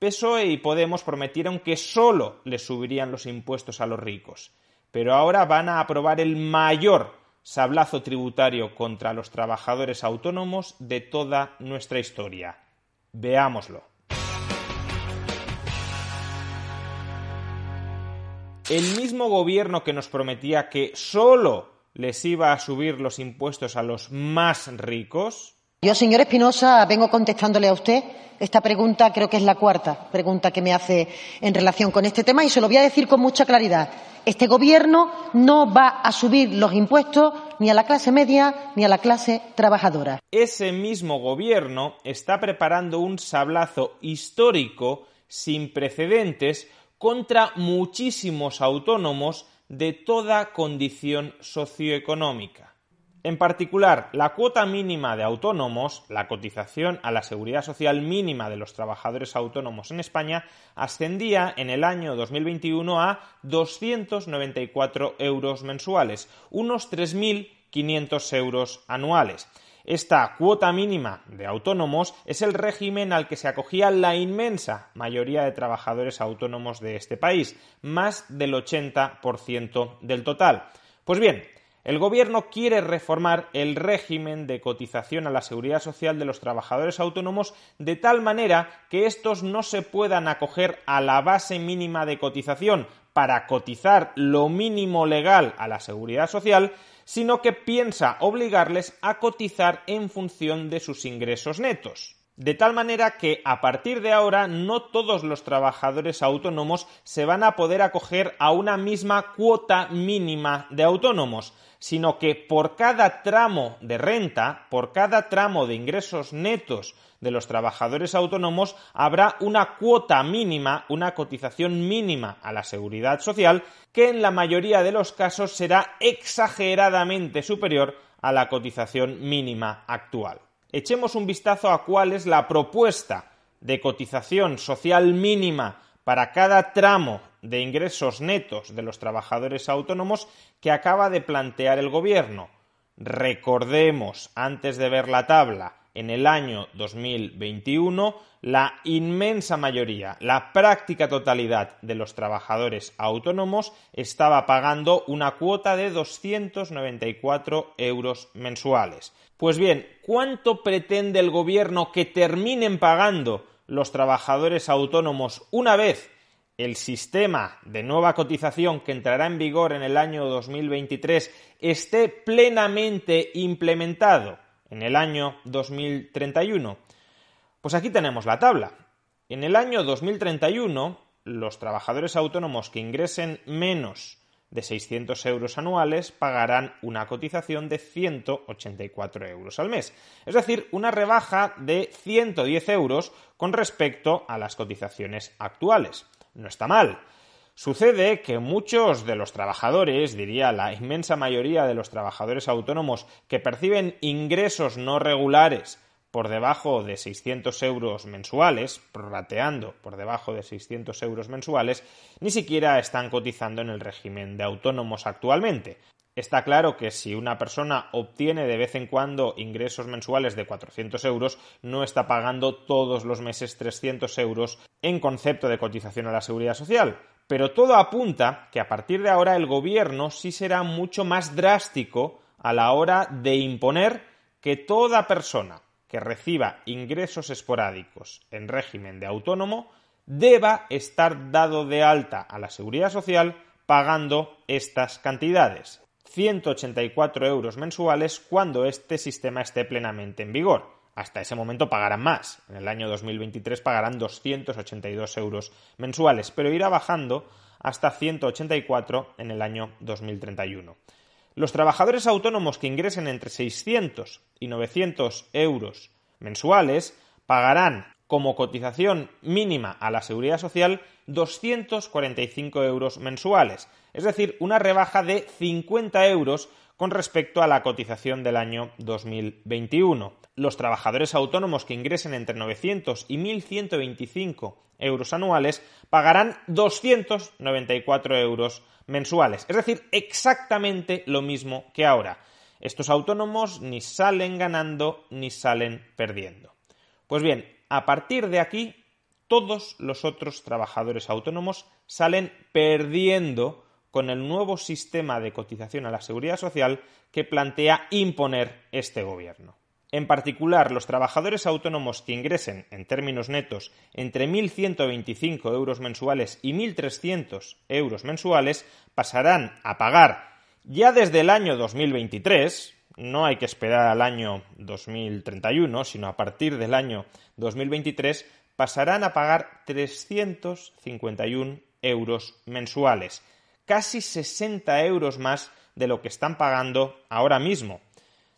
PSOE y Podemos prometieron que solo les subirían los impuestos a los ricos, pero ahora van a aprobar el mayor sablazo tributario contra los trabajadores autónomos de toda nuestra historia. Veámoslo. El mismo gobierno que nos prometía que solo les iba a subir los impuestos a los más ricos, yo, señor Espinosa, vengo contestándole a usted esta pregunta, creo que es la cuarta pregunta que me hace en relación con este tema, y se lo voy a decir con mucha claridad. Este Gobierno no va a subir los impuestos ni a la clase media ni a la clase trabajadora. Ese mismo Gobierno está preparando un sablazo histórico sin precedentes contra muchísimos autónomos de toda condición socioeconómica. En particular, la cuota mínima de autónomos, la cotización a la seguridad social mínima de los trabajadores autónomos en España, ascendía en el año 2021 a 294 euros mensuales, unos 3.500 euros anuales. Esta cuota mínima de autónomos es el régimen al que se acogía la inmensa mayoría de trabajadores autónomos de este país, más del 80% del total. Pues bien, el Gobierno quiere reformar el régimen de cotización a la seguridad social de los trabajadores autónomos de tal manera que estos no se puedan acoger a la base mínima de cotización para cotizar lo mínimo legal a la seguridad social, sino que piensa obligarles a cotizar en función de sus ingresos netos. De tal manera que a partir de ahora no todos los trabajadores autónomos se van a poder acoger a una misma cuota mínima de autónomos, sino que por cada tramo de renta, por cada tramo de ingresos netos de los trabajadores autónomos, habrá una cuota mínima, una cotización mínima a la seguridad social, que en la mayoría de los casos será exageradamente superior a la cotización mínima actual echemos un vistazo a cuál es la propuesta de cotización social mínima para cada tramo de ingresos netos de los trabajadores autónomos que acaba de plantear el Gobierno. Recordemos, antes de ver la tabla, en el año 2021 la inmensa mayoría, la práctica totalidad de los trabajadores autónomos estaba pagando una cuota de 294 euros mensuales. Pues bien, ¿cuánto pretende el gobierno que terminen pagando los trabajadores autónomos una vez el sistema de nueva cotización que entrará en vigor en el año 2023 esté plenamente implementado? en el año 2031? Pues aquí tenemos la tabla. En el año 2031, los trabajadores autónomos que ingresen menos de 600 euros anuales pagarán una cotización de 184 euros al mes, es decir, una rebaja de 110 euros con respecto a las cotizaciones actuales. No está mal. Sucede que muchos de los trabajadores, diría la inmensa mayoría de los trabajadores autónomos que perciben ingresos no regulares por debajo de 600 euros mensuales, prorrateando por debajo de 600 euros mensuales, ni siquiera están cotizando en el régimen de autónomos actualmente. Está claro que si una persona obtiene de vez en cuando ingresos mensuales de 400 euros, no está pagando todos los meses 300 euros en concepto de cotización a la seguridad social. Pero todo apunta que a partir de ahora el gobierno sí será mucho más drástico a la hora de imponer que toda persona que reciba ingresos esporádicos en régimen de autónomo deba estar dado de alta a la seguridad social pagando estas cantidades, 184 euros mensuales cuando este sistema esté plenamente en vigor hasta ese momento pagarán más. En el año 2023 pagarán 282 euros mensuales, pero irá bajando hasta 184 en el año 2031. Los trabajadores autónomos que ingresen entre 600 y 900 euros mensuales pagarán como cotización mínima a la seguridad social 245 euros mensuales, es decir, una rebaja de 50 euros con respecto a la cotización del año 2021. Los trabajadores autónomos que ingresen entre 900 y 1.125 euros anuales pagarán 294 euros mensuales, es decir, exactamente lo mismo que ahora. Estos autónomos ni salen ganando ni salen perdiendo. Pues bien, a partir de aquí, todos los otros trabajadores autónomos salen perdiendo con el nuevo sistema de cotización a la seguridad social que plantea imponer este gobierno. En particular, los trabajadores autónomos que ingresen, en términos netos, entre 1.125 euros mensuales y 1.300 euros mensuales pasarán a pagar ya desde el año 2023, no hay que esperar al año 2031, sino a partir del año 2023, pasarán a pagar 351 euros mensuales casi 60 euros más de lo que están pagando ahora mismo.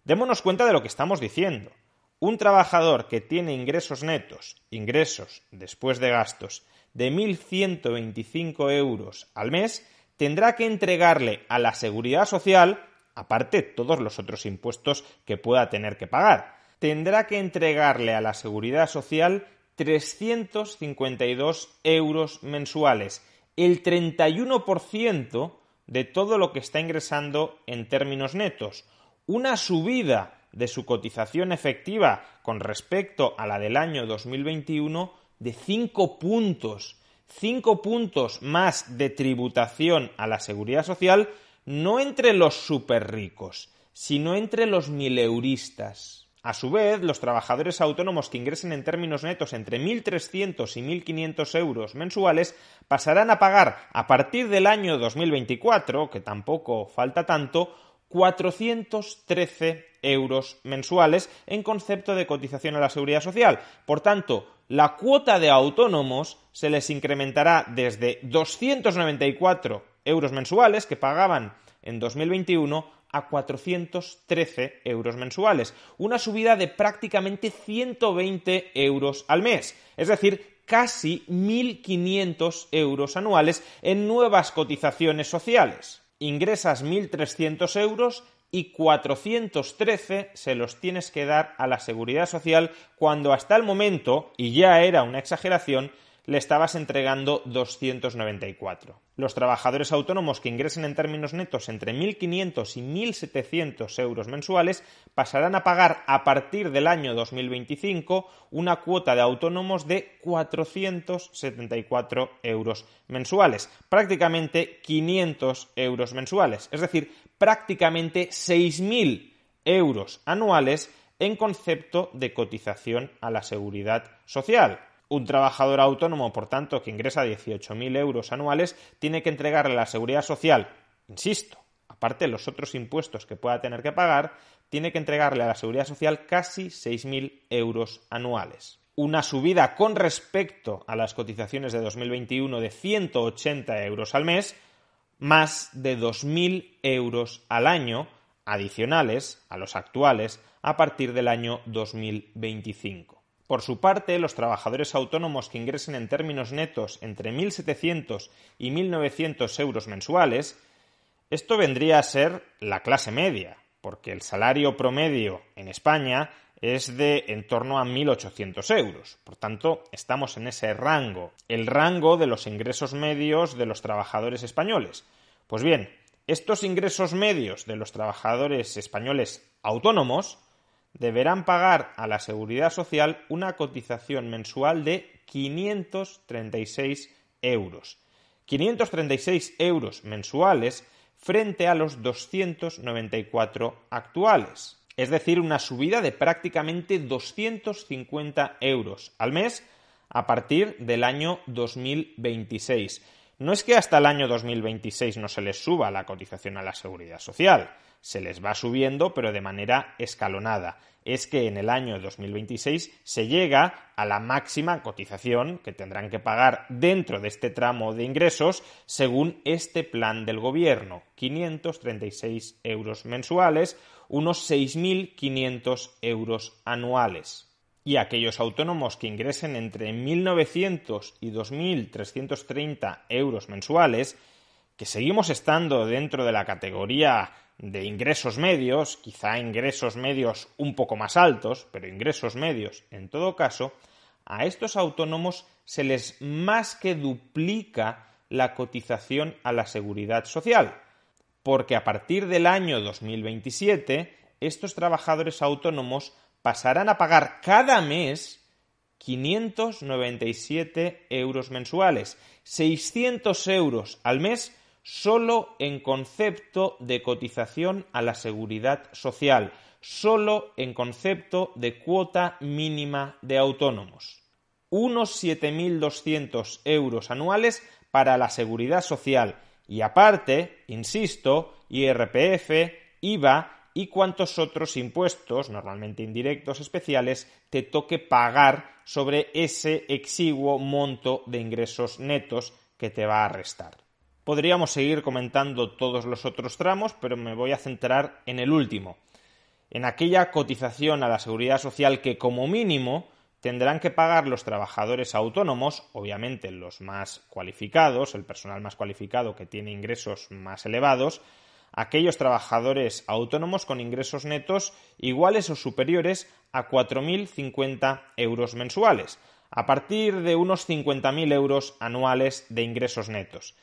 Démonos cuenta de lo que estamos diciendo. Un trabajador que tiene ingresos netos, ingresos después de gastos, de 1.125 euros al mes, tendrá que entregarle a la seguridad social, aparte todos los otros impuestos que pueda tener que pagar, tendrá que entregarle a la seguridad social 352 euros mensuales, el 31% de todo lo que está ingresando en términos netos. Una subida de su cotización efectiva con respecto a la del año 2021 de 5 puntos. 5 puntos más de tributación a la seguridad social, no entre los superricos, sino entre los mileuristas. A su vez, los trabajadores autónomos que ingresen en términos netos entre 1.300 y 1.500 euros mensuales pasarán a pagar a partir del año 2024, que tampoco falta tanto, 413 euros mensuales en concepto de cotización a la seguridad social. Por tanto, la cuota de autónomos se les incrementará desde 294 euros mensuales que pagaban en 2021 a 413 euros mensuales, una subida de prácticamente 120 euros al mes, es decir, casi 1.500 euros anuales en nuevas cotizaciones sociales. Ingresas 1.300 euros y 413 se los tienes que dar a la seguridad social cuando hasta el momento, y ya era una exageración, le estabas entregando 294 los trabajadores autónomos que ingresen en términos netos entre 1.500 y 1.700 euros mensuales pasarán a pagar a partir del año 2025 una cuota de autónomos de 474 euros mensuales, prácticamente 500 euros mensuales, es decir, prácticamente 6.000 euros anuales en concepto de cotización a la seguridad social. Un trabajador autónomo, por tanto, que ingresa 18.000 euros anuales, tiene que entregarle a la seguridad social, insisto, aparte de los otros impuestos que pueda tener que pagar, tiene que entregarle a la seguridad social casi 6.000 euros anuales una subida con respecto a las cotizaciones de 2021 de 180 euros al mes, más de 2.000 euros al año adicionales a los actuales a partir del año 2025. Por su parte, los trabajadores autónomos que ingresen en términos netos entre 1.700 y 1.900 euros mensuales, esto vendría a ser la clase media, porque el salario promedio en España es de en torno a 1.800 euros. Por tanto, estamos en ese rango, el rango de los ingresos medios de los trabajadores españoles. Pues bien, estos ingresos medios de los trabajadores españoles autónomos deberán pagar a la Seguridad Social una cotización mensual de 536 euros. 536 euros mensuales frente a los 294 actuales. Es decir, una subida de prácticamente 250 euros al mes a partir del año 2026. No es que hasta el año 2026 no se les suba la cotización a la seguridad social, se les va subiendo, pero de manera escalonada. Es que en el año 2026 se llega a la máxima cotización que tendrán que pagar dentro de este tramo de ingresos según este plan del gobierno, 536 euros mensuales, unos 6.500 euros anuales y aquellos autónomos que ingresen entre 1.900 y 2.330 euros mensuales, que seguimos estando dentro de la categoría de ingresos medios, quizá ingresos medios un poco más altos, pero ingresos medios en todo caso, a estos autónomos se les más que duplica la cotización a la seguridad social, porque a partir del año 2027 estos trabajadores autónomos pasarán a pagar cada mes 597 euros mensuales, 600 euros al mes solo en concepto de cotización a la seguridad social, solo en concepto de cuota mínima de autónomos. Unos 7.200 euros anuales para la seguridad social y aparte, insisto, IRPF, IVA y cuantos otros impuestos, normalmente indirectos especiales, te toque pagar sobre ese exiguo monto de ingresos netos que te va a restar. Podríamos seguir comentando todos los otros tramos, pero me voy a centrar en el último, en aquella cotización a la seguridad social que como mínimo tendrán que pagar los trabajadores autónomos, obviamente los más cualificados, el personal más cualificado que tiene ingresos más elevados, aquellos trabajadores autónomos con ingresos netos iguales o superiores a 4.050 euros mensuales, a partir de unos 50.000 euros anuales de ingresos netos.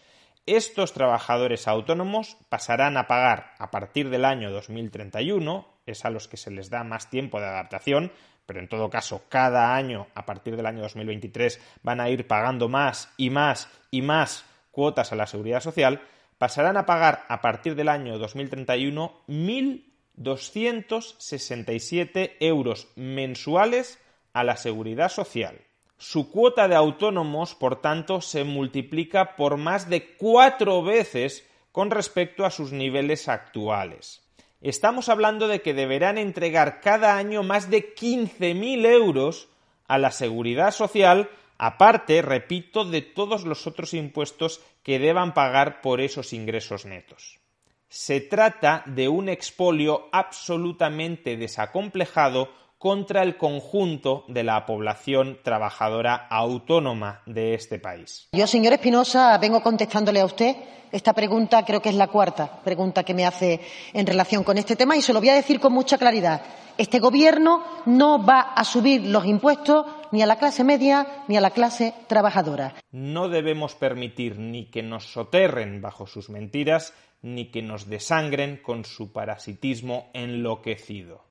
Estos trabajadores autónomos pasarán a pagar a partir del año 2031, es a los que se les da más tiempo de adaptación, pero en todo caso cada año a partir del año 2023 van a ir pagando más y más y más cuotas a la seguridad social, pasarán a pagar a partir del año 2031 1.267 euros mensuales a la seguridad social. Su cuota de autónomos, por tanto, se multiplica por más de cuatro veces con respecto a sus niveles actuales. Estamos hablando de que deberán entregar cada año más de 15.000 euros a la seguridad social, aparte, repito, de todos los otros impuestos que deban pagar por esos ingresos netos. Se trata de un expolio absolutamente desacomplejado contra el conjunto de la población trabajadora autónoma de este país. Yo, señor Espinosa, vengo contestándole a usted esta pregunta, creo que es la cuarta pregunta que me hace en relación con este tema y se lo voy a decir con mucha claridad. Este Gobierno no va a subir los impuestos ni a la clase media ni a la clase trabajadora. No debemos permitir ni que nos soterren bajo sus mentiras ni que nos desangren con su parasitismo enloquecido.